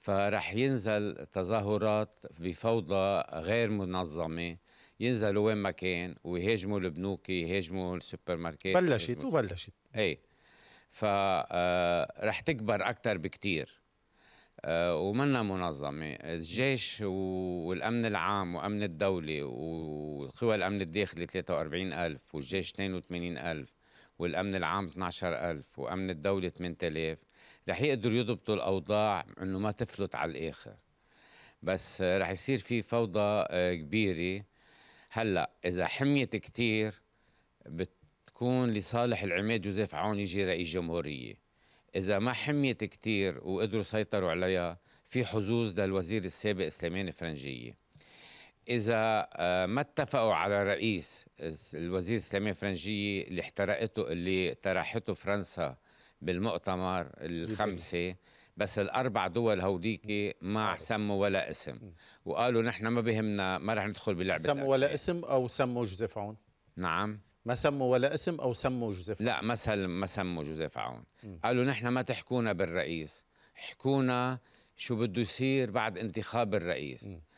فرح ينزل تظاهرات بفوضى غير منظمه ينزلوا وين ما كان ويهاجموا البنوك يهاجموا السوبر ماركت بلشت وبلشت ايه فرح آه، تكبر اكثر بكثير آه، ومنا منظمه الجيش والامن العام وامن الدوله وقوى الامن الداخلي 43000 والجيش 82000 والامن العام 12000 وامن الدوله 8000 رح يقدروا يضبطوا الاوضاع انه ما تفلت على الاخر بس رح يصير في فوضى آه، كبيره هلا اذا حميت كثير بتكون لصالح العماد جوزيف عون يجي رئيس جمهوريه اذا ما حميت كثير وقدروا سيطروا عليها في حظوظ للوزير السابق سليمان فرنجيه اذا آه، ما اتفقوا على رئيس الوزير الاسلاميه الفرنجيه اللي احترقته اللي طرحته فرنسا بالمؤتمر الخمسه بس الاربع دول هوديك ما سموا ولا اسم وقالوا نحن ما بهمنا ما رح ندخل بلعبه سموا ولا اسم او سموا جوزيف عون نعم ما سموا ولا اسم او سموا جوزيف لا ما ما سموا جوزيف عون قالوا نحن ما تحكونا بالرئيس حكونا شو بده يصير بعد انتخاب الرئيس م.